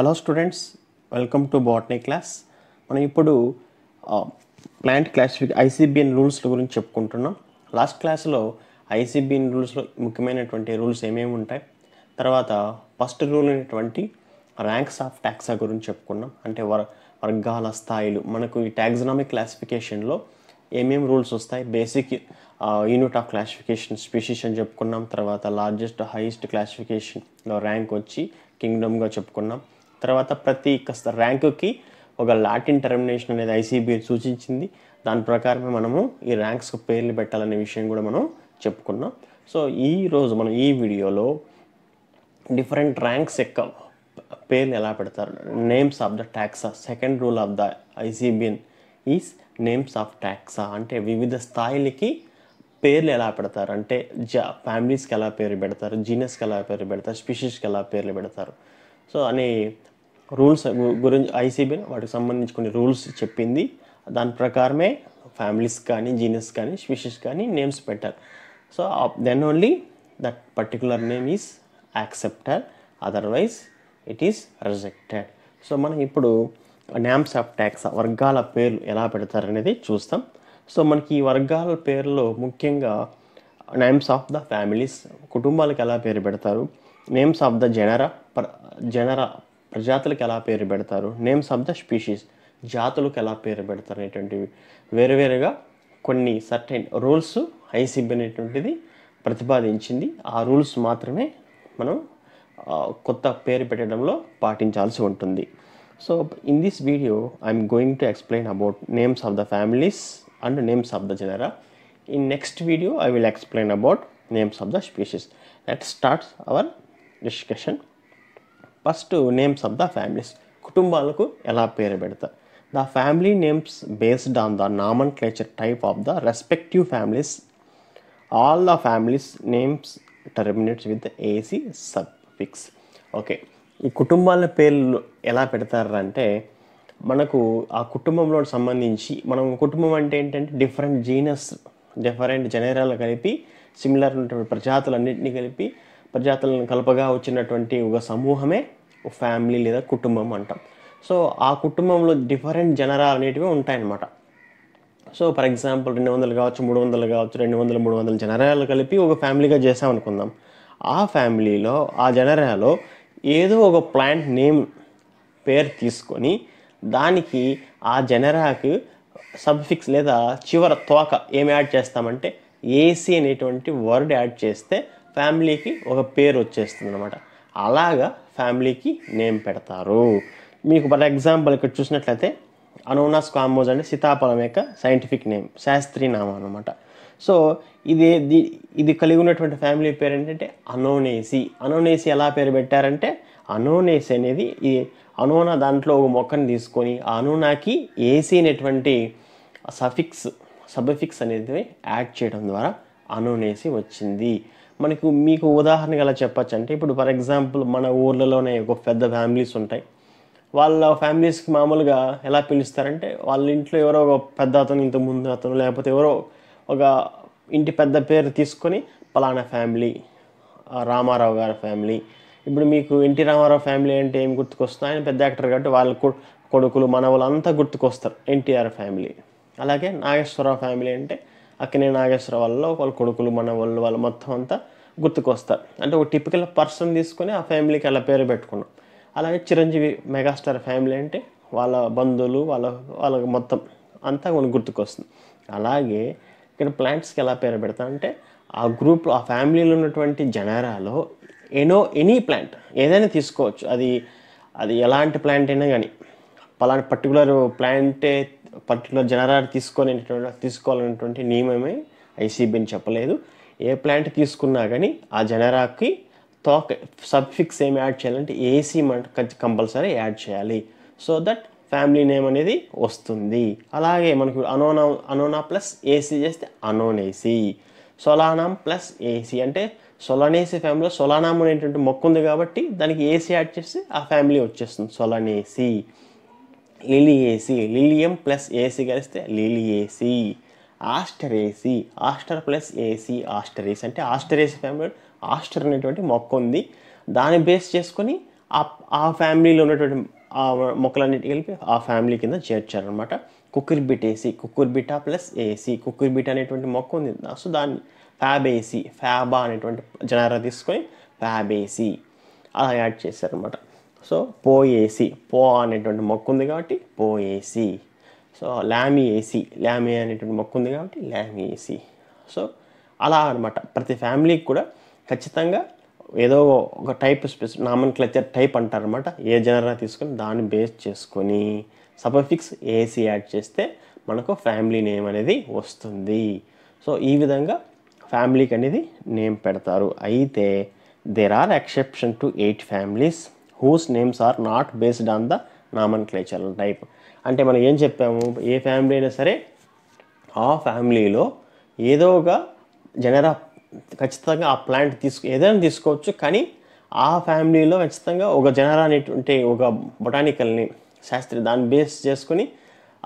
hello students welcome to botany class మనం ఇప్పుడు plant క్లాసిఫిక్ ICBN rules గురించి చెప్పుకుంటున్నాం లాస్ట్ క్లాస్లో ఐసీబీఎన్ రూల్స్లో ముఖ్యమైనటువంటి రూల్స్ ఏమేమి ఉంటాయి తర్వాత ఫస్ట్ రూల్ అనేటువంటి ర్యాంక్స్ ఆఫ్ ట్యాక్సా గురించి చెప్పుకున్నాం అంటే వర్ వర్గాల స్థాయిలు మనకు ఈ ట్యాక్సనామిక్ క్లాసిఫికేషన్లో ఏమేమి రూల్స్ వస్తాయి basic unit of classification species అని చెప్పుకున్నాం తర్వాత లార్జెస్ట్ హైయెస్ట్ క్లాసిఫికేషన్లో ర్యాంక్ వచ్చి కింగ్డమ్గా చెప్పుకున్నాం తర్వాత ప్రతి ర్యాంకుకి ఒక లాటిన్ టర్మినేషన్ అనేది ఐసీబీ సూచించింది దాని ప్రకారమే మనము ఈ ర్యాంక్స్ పేర్లు పెట్టాలనే విషయం కూడా మనం చెప్పుకున్నాం సో ఈ రోజు మనం ఈ వీడియోలో డిఫరెంట్ ర్యాంక్స్ యొక్క పేర్లు ఎలా పెడతారు names of the taxa second rule of the ICBN is names of taxa అంటే వివిధ స్థాయిలకి పేర్లు ఎలా పెడతారు అంటే జ ఫ్యామిలీస్కి ఎలా పేర్లు పెడతారు జీనస్కి ఎలా పేర్లు పెడతారు స్పీషీస్కి ఎలా పేర్లు పెడతారు సో అని రూల్స్ గురించి ఐసీబీని వాటికి సంబంధించి కొన్ని రూల్స్ చెప్పింది దాని ప్రకారమే ఫ్యామిలీస్ కానీ జీనియస్ కానీ స్పీషీస్ కానీ నేమ్స్ పెట్టారు so then only that particular name is accepted otherwise it is rejected so మనం ఇప్పుడు నేమ్స్ ఆఫ్ ట్యాక్స్ వర్గాల పేర్లు ఎలా పెడతారనేది చూస్తాం సో మనకి ఈ వర్గాల పేర్లో ముఖ్యంగా నేమ్స్ ఆఫ్ ద ఫ్యామిలీస్ కుటుంబాలకు ఎలా పేరు పెడతారు names of the genera genera ప్రజాతులకు ఎలా పేరు పెడతారు నేమ్స్ ఆఫ్ ద స్పీషీస్ జాతులకు ఎలా పేరు పెడతారు అనేటువంటివి వేరువేరుగా కొన్ని సర్టైన్ రూల్స్ ఐసీబీ అనేటువంటిది ప్రతిపాదించింది ఆ రూల్స్ మాత్రమే మనం కొత్త పేరు పెట్టడంలో పాటించాల్సి ఉంటుంది so in this video I'm going to explain about names of the families and names of the genera in next video I will explain about names of the species let starts our discussion first names of the families కుటుంబాలకు ఎలా పేరు పెడతా the family names based on the nomenclature type of the respective families all the families names terminates with aceae suffix okay ఈ కుటుంబాల పేర్లు ఎలా పెడతారంటే మనకు ఆ కుటుంబంలో సంబంధించి మనం కుటుంబం అంటే ఏంటంటే డిఫరెంట్ జీనస్ డిఫరెంట్ జనరాలు కలిపి సిమిలర్ ఉన్నటువంటి ప్రజాతులన్నింటినీ కలిపి ప్రజాతులను కలపగా వచ్చినటువంటి ఒక సమూహమే ఫ్యామిలీ లేదా కుటుంబం అంటాం సో ఆ కుటుంబంలో డిఫరెంట్ జనరాలు అనేటివి ఉంటాయన్నమాట సో ఫర్ ఎగ్జాంపుల్ రెండు వందలు కావచ్చు మూడు వందలు కావచ్చు రెండు వందలు మూడు వందల జనరాలు కలిపి ఒక ఫ్యామిలీగా చేసామనుకుందాం ఆ ఫ్యామిలీలో ఆ జనరాలో ఏదో ఒక ప్లాంట్ నేమ్ పేరు తీసుకొని దానికి ఆ జనరాకి సబ్ఫిక్స్ లేదా చివర తోక ఏమి యాడ్ చేస్తామంటే ఏసీ అనేటువంటి వర్డ్ యాడ్ చేస్తే ఫ్యామిలీకి ఒక పేరు వచ్చేస్తుంది అనమాట అలాగా ఫ్యామిలీకి నేమ్ పెడతారు మీకు ఫర్ ఎగ్జాంపుల్ ఇక్కడ చూసినట్లయితే అనోనాస్ కాంబోజ్ అంటే సీతాఫలం యొక్క సైంటిఫిక్ నేమ్ శాస్త్రి నామం అనమాట సో ఇది ఇది కలిగి ఉన్నటువంటి ఫ్యామిలీ పేరు ఏంటంటే అనోనేసి అనోనేసి ఎలా పేరు పెట్టారంటే అనోనేసి అనేది ఈ అనోనా దాంట్లో ఒక మొక్కను తీసుకొని ఆ అనోనాకి ఏసీ అనేటువంటి సఫిక్స్ సబఫిక్స్ అనేది యాడ్ చేయడం ద్వారా అనోనేసి వచ్చింది మనకు మీకు ఉదాహరణగా ఎలా చెప్పచ్చు అంటే ఇప్పుడు ఫర్ ఎగ్జాంపుల్ మన ఊర్లలోనే ఒక పెద్ద ఫ్యామిలీస్ ఉంటాయి వాళ్ళ ఫ్యామిలీస్కి మామూలుగా ఎలా పిలుస్తారంటే వాళ్ళ ఇంట్లో ఎవరో ఒక పెద్ద అతను ఇంత ముందు అతను లేకపోతే ఎవరో ఒక ఇంటి పెద్ద పేరు తీసుకొని పలానా ఫ్యామిలీ రామారావు గారి ఫ్యామిలీ ఇప్పుడు మీకు ఎన్టీ రామారావు ఫ్యామిలీ అంటే ఏం గుర్తుకొస్తుంది ఆయన పెద్ద యాక్టర్ కాబట్టి వాళ్ళ కొడుకులు మనవలు అంతా గుర్తుకొస్తారు ఎన్టీఆర్ ఫ్యామిలీ అలాగే నాగేశ్వరరావు ఫ్యామిలీ అంటే అక్కినే నాగేశ్వర వాళ్ళు వాళ్ళ కొడుకులు మన వాళ్ళు వాళ్ళు మొత్తం అంతా గుర్తుకొస్తారు అంటే ఒక టిపికల్ పర్సన్ తీసుకొని ఆ ఫ్యామిలీకి అలా పేరు పెట్టుకున్నాం అలాగే చిరంజీవి మెగాస్టార్ ఫ్యామిలీ అంటే వాళ్ళ బంధువులు వాళ్ళ వాళ్ళ మొత్తం అంతా మనకు గుర్తుకొస్తుంది అలాగే ఇక్కడ ప్లాంట్స్కి ఎలా పేరు పెడతా అంటే ఆ గ్రూప్లో ఆ ఫ్యామిలీలో ఉన్నటువంటి జనరాలో ఎనో ఎనీ ప్లాంట్ ఏదైనా తీసుకోవచ్చు అది అది ఎలాంటి ప్లాంట్ అయినా కానీ పలాంటి పర్టికులర్ ప్లాంటే పర్టికులర్ జనరార్ తీసుకొని తీసుకోవాలన్నటువంటి నియమమే ఐసీబీ అని చెప్పలేదు ఏ ప్లాంట్ తీసుకున్నా కానీ ఆ జనరాకి తోక సబ్ఫిక్స్ ఏమి యాడ్ చేయాలంటే ఏసీ మన కంపల్సరీ యాడ్ చేయాలి సో దట్ ఫ్యామిలీ నేమ్ అనేది వస్తుంది అలాగే మనకు అనోనా అనోనా ప్లస్ ఏసీ చేస్తే అనోనేసి సొలానామ్ ప్లస్ ఏసీ అంటే సొలనేసి ఫ్యామిలీలో సొలానామ్ అనేటువంటి మొక్కు ఉంది కాబట్టి దానికి ఏసీ యాడ్ చేస్తే ఆ ఫ్యామిలీ వచ్చేస్తుంది Solanaceae Liliaceae Lilium plus aceae కలిస్తే Liliaceae aceae Aster plus aceae Asteraceae అంటే ఆస్టరేసి ఫ్యామిలీ ఆస్టర్ అనేటువంటి మొక్క ఉంది దాన్ని బేస్ చేసుకొని ఆ ఫ్యామిలీలో ఉన్నటువంటి ఆ మొక్కలన్నిటి కలిపి ఆ ఫ్యామిలీ కింద చేర్చారనమాట Cucurbitaceae Cucurbita plus aceae Cucurbit అనేటువంటి మొక్క ఉంది సో దాన్ని ఫ్యాబేసీ ఫ్యాబా అనేటువంటి జనారా తీసుకొని ఫ్యాబేసీ అలా యాడ్ చేశారనమాట సో పోయేసి పో అనేటువంటి మొక్కు ఉంది కాబట్టి పోయేసి సో ఏసీ లామి అనేటువంటి మొక్కు ఉంది కాబట్టి ఏసీ సో అలా అనమాట ప్రతి ఫ్యామిలీకి కూడా ఖచ్చితంగా ఏదో ఒక టైప్ స్పెసి నామన్ క్లచర్ టైప్ అంటారనమాట ఏ జనరా తీసుకొని దాన్ని బేస్ చేసుకొని సబ్ఫిక్స్ ఏసీ యాడ్ చేస్తే మనకు ఫ్యామిలీ నేమ్ అనేది వస్తుంది సో ఈ విధంగా ఫ్యామిలీకి అనేది నేమ్ పెడతారు అయితే there are exception to eight families whose names are not based on the nomenclature type అంటే మనం ఏం చెప్పాము ఏ ఫ్యామిలీ అయినా సరే ఆ ఫ్యామిలీలో ఏదో ఒక జనరా ఖచ్చితంగా ఆ ప్లాంట్ తీసు ఏదైనా తీసుకోవచ్చు కానీ ఆ ఫ్యామిలీలో ఖచ్చితంగా ఒక జనరా అనేటువంటి ఒక బొటానికల్ని శాస్త్రి దాన్ని బేస్ చేసుకుని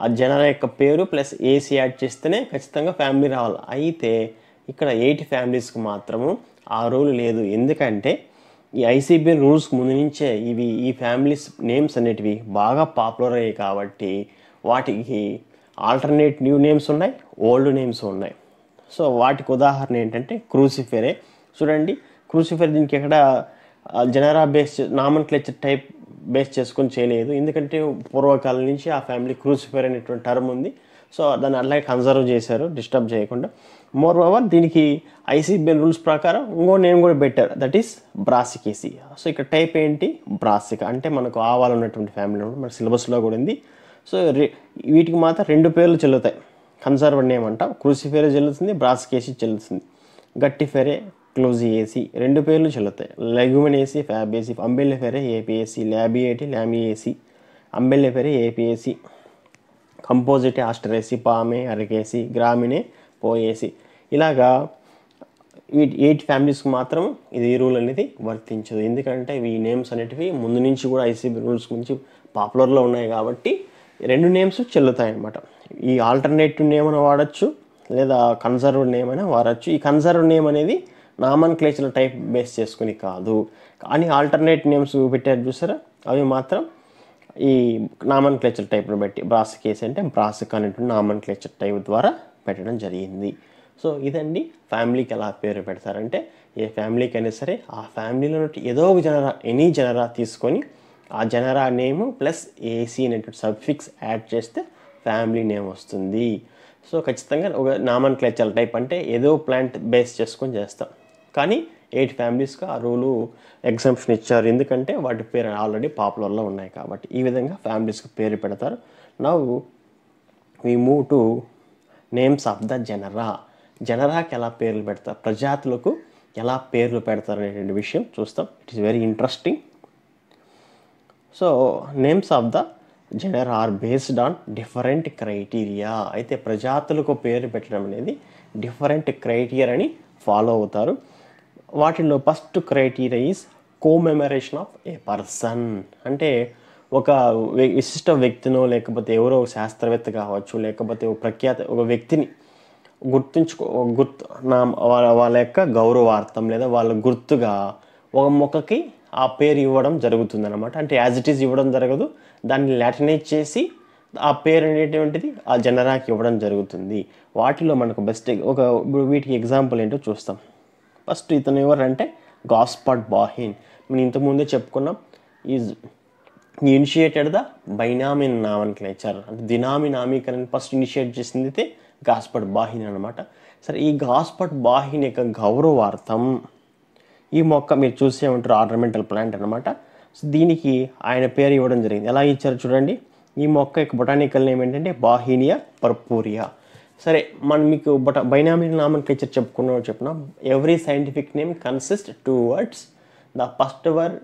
ఆ జనరా యొక్క పేరు ప్లస్ ఏసీ యాడ్ చేస్తేనే ఖచ్చితంగా ఫ్యామిలీ రావాలి అయితే ఇక్కడ ఎయిట్ ఫ్యామిలీస్కి మాత్రము ఆ రూల్ లేదు ఎందుకంటే ఈ ఐసీబీ రూల్స్ ముందు నుంచే ఇవి ఈ ఫ్యామిలీస్ నేమ్స్ అనేటివి బాగా పాపులర్ అయ్యాయి కాబట్టి వాటికి ఆల్టర్నేట్ న్యూ నేమ్స్ ఉన్నాయి ఓల్డ్ నేమ్స్ ఉన్నాయి సో వాటికి ఉదాహరణ ఏంటంటే క్రూసిఫెరే చూడండి క్రూసిఫెర్ దీనికి ఎక్కడ genera base nomenclature type base చేసుకొని చేయలేదు ఎందుకంటే పూర్వకాలం నుంచి ఆ ఫ్యామిలీ క్రూసిఫైర్ అనేటువంటి టర్మ్ ఉంది సో దాన్ని అలాగే కన్జర్వ్ చేశారు డిస్టర్బ్ చేయకుండా మోర్ ఓవర్ దీనికి ఐసీబీఎన్ రూల్స్ ప్రకారం ఇంకో నేమ్ కూడా better that is Brassicaceae so ఇక్కడ టైప్ ఏంటి బ్రాసిక అంటే మనకు ఆవాలు ఉన్నటువంటి ఫ్యామిలీ మన సిలబస్లో కూడా ఉంది సో వీటికి మాత్రం రెండు పేర్లు చెల్లుతాయి కన్సర్వ్ నేమ్ అంట క్రూసిఫెరే చెల్లుతుంది బ్రాసికేసి చెల్లుతుంది క్లోజీ ఏసీ రెండు పేర్లు చెల్లుతాయి aceae aceae Umbelli Umbelliferae Apiaceae Labiatae Umbelli Umbelliferae Apiaceae Compositae aceae Palmae Arecaceae Gramineae Poaceae ఇలాగా ఎయిట్ ఫ్యామిలీస్కి మాత్రం ఇది ఈ రూల్ అనేది వర్తించదు ఎందుకంటే ఈ నేమ్స్ అనేటివి ముందు నుంచి కూడా ఐసీబీ రూల్స్ గురించి పాపులర్లో ఉన్నాయి కాబట్టి రెండు నేమ్స్ చెల్లుతాయి అన్నమాట ఈ ఆల్టర్నేటివ్ నేమ్ అని వాడచ్చు లేదా కన్సర్వ్ నేమ్ అని వాడచ్చు ఈ కన్సర్వ్ నేమ్ అనేది నామన్ క్లేచర్ టైప్ బేస్ చేసుకుని కాదు కానీ ఆల్టర్నేట్ నేమ్స్ పెట్టారు చూసారా అవి మాత్రం ఈ నామన్ క్లేచర్ టైప్ను బట్టి బ్రాసికేస్ అంటే బ్రాసిక్ అనేటువంటి నామన్ క్లేచర్ టైప్ ద్వారా పెట్టడం జరిగింది సో ఇదండి ఫ్యామిలీకి ఎలా పేరు పెడతారంటే ఏ ఫ్యామిలీకి అయినా సరే ఆ ఫ్యామిలీలో ఏదో ఒక జనరా ఎనీ జనరా తీసుకొని ఆ జనరా నేమ్ ప్లస్ ఏసీ అనేటువంటి సబ్ఫిక్స్ యాడ్ చేస్తే ఫ్యామిలీ నేమ్ వస్తుంది సో ఖచ్చితంగా ఒక నామన్ క్లెచర్ టైప్ అంటే ఏదో ప్లాంట్ బేస్ చేసుకొని చేస్తాం కానీ ఎయిట్ ఫ్యామిలీస్కి ఆ రూలు ఎగ్జామ్షన్ ఇచ్చారు ఎందుకంటే వాటి పేరు ఆల్రెడీ పాపులర్లో ఉన్నాయి కాబట్టి ఈ విధంగా ఫ్యామిలీస్కి పేరు పెడతారు now we move to names of the genera జనరాకి ఎలా పేర్లు పెడతారు ప్రజాతులకు ఎలా పేర్లు పెడతారు అనేటువంటి విషయం చూస్తాం it is very interesting so names of the genera are based on different criteria అయితే ప్రజాతులకు పేరు పెట్టడం అనేది డిఫరెంట్ క్రైటీరియా అని ఫాలో అవుతారు వాటిలో first criteria is commemoration of a person అంటే ఒక విశిష్ట వ్యక్తినో లేకపోతే ఎవరో శాస్త్రవేత్త కావచ్చు లేకపోతే ఒక ప్రఖ్యాత ఒక వ్యక్తిని గుర్తుంచుకో గుర్తు నా వాళ్ళ యొక్క గౌరవార్థం లేదా వాళ్ళ గుర్తుగా ఒక మొక్కకి ఆ పేరు ఇవ్వడం అనమాట అంటే యాజ్ ఇట్ ఈజ్ ఇవ్వడం జరగదు దాన్ని లాటినైజ్ చేసి ఆ పేరు అనేటువంటిది ఆ జనరాకి ఇవ్వడం జరుగుతుంది వాటిలో మనకు బెస్ట్ ఒక ఇప్పుడు వీటికి ఎగ్జాంపుల్ ఏంటో చూస్తాం ఫస్ట్ ఇతను ఎవరంటే గాస్పాట్ బాహిన్ మనం ఇంతకుముందే చెప్పుకున్నాం is initiated the binomial nomenclature అంటే దినామి నామీకరణ ఫస్ట్ ఇనిషియేట్ చేసింది అయితే గాస్పట్ బాహిని అనమాట సరే ఈ గాస్పట్ బాహిని యొక్క గౌరవార్థం ఈ మొక్క మీరు చూసే ఉంటారు ఆర్నమెంటల్ ప్లాంట్ అనమాట సో దీనికి ఆయన పేరు ఇవ్వడం జరిగింది ఎలా ఇచ్చారు చూడండి ఈ మొక్క యొక్క బొటానికల్ నేమ్ ఏంటంటే బాహినియా పర్పూరియా సరే మనం మీకు బొట బైనామిన్ నామన్కేచర్ చెప్పుకున్నా చెప్పిన every scientific name consist two words the first word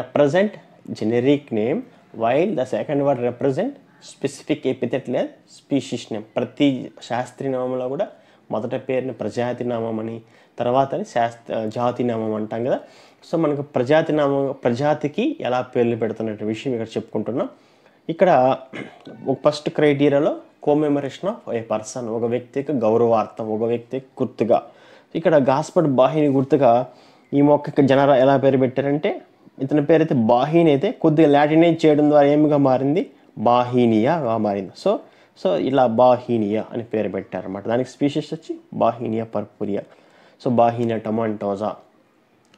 represent generic name while the second word represent specific epithet లేదు స్పీషీస్ నేమ్ ప్రతి శాస్త్రీనామంలో కూడా మొదట పేరుని ప్రజాతి నామం అని తర్వాత శాస్త్ర జాతి నామం అంటాం కదా సో మనకు ప్రజాతి నామం ప్రజాతికి ఎలా పేర్లు పెడుతున్న విషయం ఇక్కడ చెప్పుకుంటున్నాం ఇక్కడ ఫస్ట్ క్రైటీరియాలో కోమెమరేషన్ ఆఫ్ ఏ పర్సన్ ఒక వ్యక్తికి గౌరవార్థం ఒక వ్యక్తికి గుర్తుగా ఇక్కడ గాస్పడ్ బాహిని గుర్తుగా ఈ మొక్కకి జనరా ఎలా పేరు పెట్టారంటే ఇతని పేరైతే బాహీన్ అయితే కొద్దిగా లాటినైజ్ చేయడం ద్వారా ఏమిగా మారింది బాహీనియాగా మారింది సో సో ఇలా బాహీనియా అని పేరు పెట్టారన్నమాట దానికి స్పీషీస్ వచ్చి Bauhinia purpurea so Bauhinia tomentosa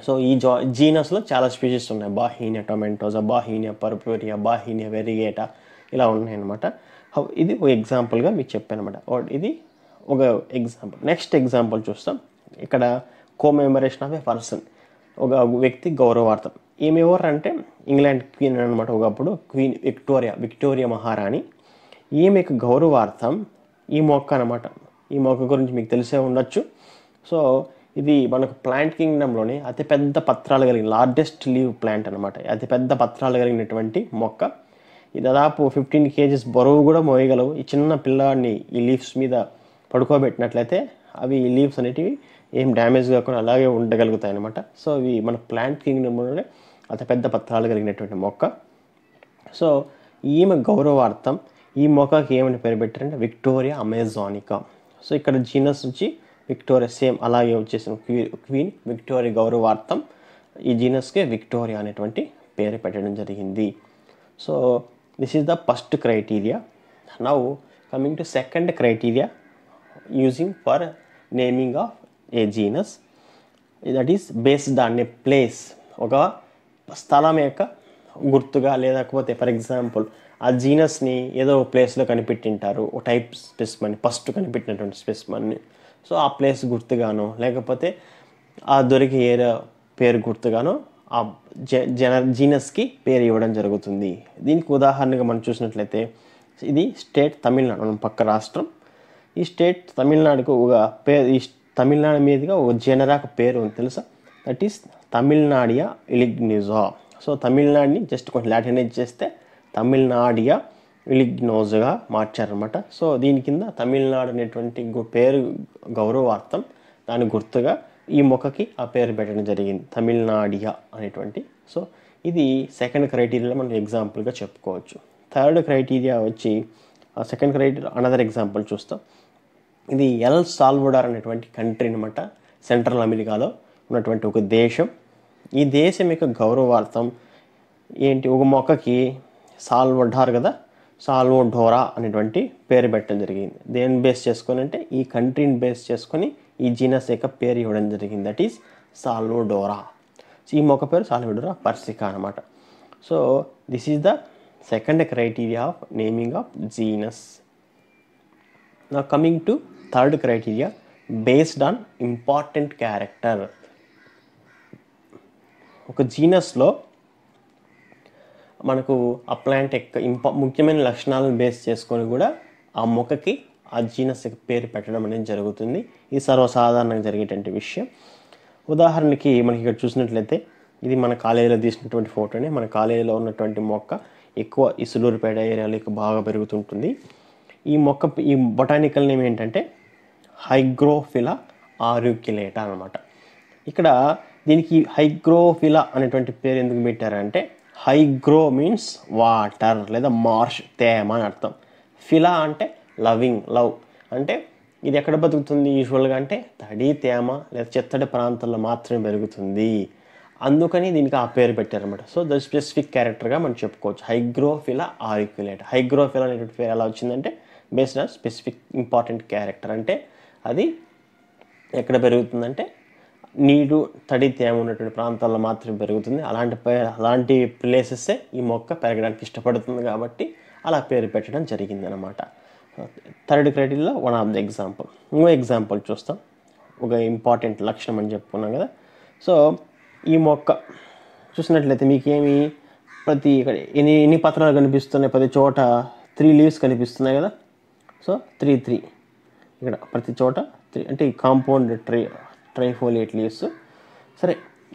so ఈ జా జీనస్లో చాలా స్పీషీస్ ఉన్నాయి బాహీనియా టొమాటోజా బాహీనియా పర్పురియా బాహీనియా వెరిగేటా ఇలా ఉన్నాయన్నమాట ఇది ఒక ఎగ్జాంపుల్గా మీకు చెప్పాను అనమాట ఇది ఒక ఎగ్జాంపుల్ నెక్స్ట్ ఎగ్జాంపుల్ చూస్తాం ఇక్కడ కోమెమరేషన్ ఆఫ్ ఎ పర్సన్ ఒక వ్యక్తి గౌరవార్థం ఈమె ఎవరు అంటే ఇంగ్లాండ్ క్వీన్ అనమాట ఒకప్పుడు క్వీన్ విక్టోరియా విక్టోరియా మహారాణి ఈమెకు గౌరవార్థం ఈ మొక్క అనమాట ఈ మొక్క గురించి మీకు తెలిసే ఉండొచ్చు సో ఇది మనకు ప్లాంట్ కింగ్డమ్లోని అతిపెద్ద పత్రాలు కలిగిన లార్జెస్ట్ లీవ్ ప్లాంట్ అనమాట అతిపెద్ద పత్రాలు కలిగినటువంటి మొక్క దాదాపు ఫిఫ్టీన్ కేజీస్ బరువు కూడా మోయగలవు ఈ చిన్న పిల్లవాడిని ఈ లీవ్స్ మీద పడుకోబెట్టినట్లయితే అవి ఈ లీవ్స్ అనేటివి ఏం డ్యామేజ్ కాకుండా అలాగే ఉండగలుగుతాయి అనమాట సో ఇవి మన ప్లాంట్ కింగ్డమ్లోనే పెద్ద పత్రాలు కలిగినటువంటి మొక్క సో ఈమె గౌరవార్థం ఈ మొక్కకి ఏమని పేరు పెట్టారంటే విక్టోరియా అమెజానికా సో ఇక్కడ జీనస్ వచ్చి విక్టోరియా సేమ్ అలాగే వచ్చేసిన క్వీన్ విక్టోరియా గౌరవార్థం ఈ జీనస్కి విక్టోరియా అనేటువంటి పేరు పెట్టడం జరిగింది so this is the first criteria now coming to second criteria using for naming of a genus that is based on a place ఒక స్థలం యొక్క గుర్తుగా లేకపోతే ఫర్ ఎగ్జాంపుల్ ఆ జీనస్ని ఏదో ఒక ప్లేస్లో కనిపెట్టింటారు ఒక టైప్ స్పెసిమన్ ఫస్ట్ కనిపెట్టినటువంటి స్పెసిమన్ని సో ఆ ప్లేస్ గుర్తుగానో లేకపోతే ఆ దొరికి ఏదో పేరు గుర్తుగానో ఆ జన జీనస్కి పేరు ఇవ్వడం జరుగుతుంది దీనికి ఉదాహరణగా మనం చూసినట్లయితే ఇది స్టేట్ తమిళనాడు మనం పక్క రాష్ట్రం ఈ స్టేట్ తమిళనాడుకు ఒక పేరు ఈ తమిళనాడు మీదుగా ఒక జనరాకు పేరు ఉంది తెలుసా that is Tamilnadia uliginosa so తమిళనాడుని జస్ట్ కొంచెం లాటినైజ్ చేస్తే తమిళనాడియా ఇలిగ్నోజ్గా మార్చారనమాట సో దీని కింద తమిళనాడు అనేటువంటి పేరు గౌరవార్థం దాని గుర్తుగా ఈ మొక్కకి ఆ పేరు పెట్టడం జరిగింది తమిళనాడియా అనేటువంటి సో ఇది సెకండ్ క్రైటీరియాలో మనం ఎగ్జాంపుల్గా చెప్పుకోవచ్చు థర్డ్ క్రైటీరియా వచ్చి సెకండ్ క్రైటీరియా అనదర్ ఎగ్జాంపుల్ చూస్తాం ఇది ఎల్ సాల్వడార్ అనేటువంటి కంట్రీ అనమాట సెంట్రల్ అమెరికాలో ఉన్నటువంటి ఒక దేశం ఈ దేశం యొక్క గౌరవార్థం ఏంటి ఒక మొక్కకి డార్ కదా డోరా అనేటువంటి పేరు పెట్టడం జరిగింది దేని బేస్ చేసుకొని అంటే ఈ కంట్రీని బేస్ చేసుకొని ఈ జీనస్ యొక్క పేరు ఇవ్వడం జరిగింది దట్ ఈస్ డోరా ఈ మొక్క పేరు సాల్వోడోరా పర్సికా అనమాట so this is the second criteria of naming of genus now coming to third criteria based on important character ఒక జీనస్లో మనకు ఆ ప్లాంట్ యొక్క ఇంప ముఖ్యమైన లక్షణాలను బేస్ చేసుకొని కూడా ఆ మొక్కకి ఆ జీనస్ యొక్క పేరు పెట్టడం అనేది జరుగుతుంది ఇది సర్వసాధారణంగా జరిగేటువంటి విషయం ఉదాహరణకి మనకి ఇక్కడ చూసినట్లయితే ఇది మన కాలేజీలో తీసినటువంటి ఫోటోనే మన కాలేజీలో ఉన్నటువంటి మొక్క ఎక్కువ ఈ ఏరియాలో ఎక్కువ బాగా పెరుగుతుంటుంది ఈ మొక్క ఈ బొటానికల్ నేమ్ ఏంటంటే హైగ్రోఫిలా ఆరుక్యులేటా అనమాట ఇక్కడ దీనికి హైగ్రోఫిలా అనేటువంటి పేరు ఎందుకు పెట్టారంటే హైగ్రో మీన్స్ వాటర్ లేదా మార్ష్ తేమ అని అర్థం ఫిలా అంటే లవింగ్ లవ్ అంటే ఇది ఎక్కడ బతుకుతుంది యూజువల్గా అంటే తడి తేమ లేదా చిత్తడి ప్రాంతాల్లో మాత్రమే పెరుగుతుంది అందుకని దీనికి ఆ పేరు పెట్టారనమాట సో ద స్పెసిఫిక్ క్యారెక్టర్గా మనం చెప్పుకోవచ్చు హైగ్రోఫిలా ఆరిక్యులేట్ హైగ్రోఫిలా అనేటువంటి పేరు ఎలా వచ్చిందంటే based on specific important character అంటే అది ఎక్కడ పెరుగుతుందంటే నీడు తడి తేమ ఉన్నటువంటి ప్రాంతాల్లో మాత్రమే పెరుగుతుంది అలాంటి అలాంటి ప్లేసెస్సే ఈ మొక్క పెరగడానికి ఇష్టపడుతుంది కాబట్టి అలా పేరు పెట్టడం జరిగింది అనమాట థర్డ్ క్రైటీరియాలో వన్ ఆఫ్ ది ఎగ్జాంపుల్ ఇంకో ఎగ్జాంపుల్ చూస్తాం ఒక ఇంపార్టెంట్ లక్షణం అని చెప్పుకున్నాం కదా సో ఈ మొక్క చూసినట్లయితే మీకేమి ప్రతి ఇక్కడ ఎన్ని ఎన్ని పత్రాలు కనిపిస్తున్నాయి ప్రతి చోట త్రీ లీవ్స్ కనిపిస్తున్నాయి కదా సో త్రీ త్రీ ఇక్కడ ప్రతి చోట త్రీ అంటే ఈ కాంపౌండ్ ట్రీ ట్రైఫోలియట్ లీవ్స్ సరే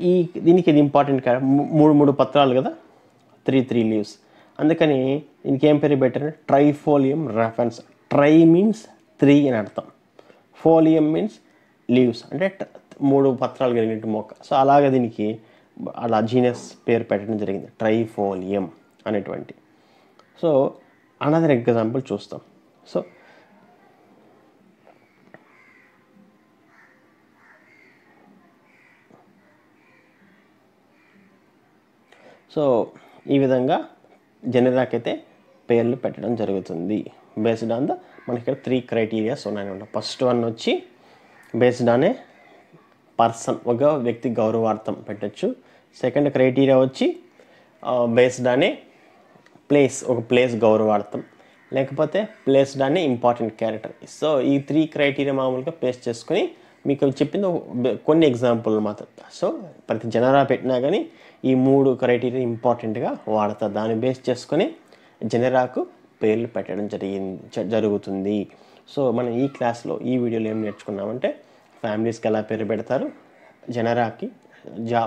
ఈ దీనికి ఇది ఇంపార్టెంట్ మూడు మూడు పత్రాలు కదా త్రీ త్రీ లీవ్స్ అందుకని దీనికి ఏం పేరు better Trifolium reference tri means three అని అర్థం ఫోలియం మీన్స్ లీవ్స్ అంటే మూడు పత్రాలు కలిగినట్టు మొక్క సో అలాగే దీనికి అలా జీనస్ పేరు పెట్టడం జరిగింది ట్రైఫోలియం అనేటువంటి సో అనదర్ ఎగ్జాంపుల్ చూస్తాం సో సో ఈ విధంగా జనరాక్ అయితే పేర్లు పెట్టడం జరుగుతుంది బేస్డ్ ఆన్ ద మనకి ఇక్కడ త్రీ క్రైటీరియాస్ ఉన్నాయన్నమాట ఫస్ట్ వన్ వచ్చి బేస్డ్ ఆన్ ఏ పర్సన్ ఒక వ్యక్తి గౌరవార్థం పెట్టచ్చు సెకండ్ క్రైటీరియా వచ్చి బేస్డ్ ఆన్ ఏ ప్లేస్ ఒక ప్లేస్ గౌరవార్థం లేకపోతే placed on a important character so ఈ త్రీ క్రైటీరియా మామూలుగా పేస్ట్ చేసుకొని మీకు చెప్పింది కొన్ని ఎగ్జాంపుల్ మాత్రం సో ప్రతి జనరా పెట్టినా కానీ ఈ మూడు క్రైటీరియా ఇంపార్టెంట్గా వాడతారు దాన్ని బేస్ చేసుకొని జనరాకు పేర్లు పెట్టడం జరిగింది జరుగుతుంది సో మనం ఈ క్లాస్లో ఈ వీడియోలో ఏం నేర్చుకున్నామంటే ఫ్యామిలీస్కి ఎలా పేరు పెడతారు జనరాకి జాబ్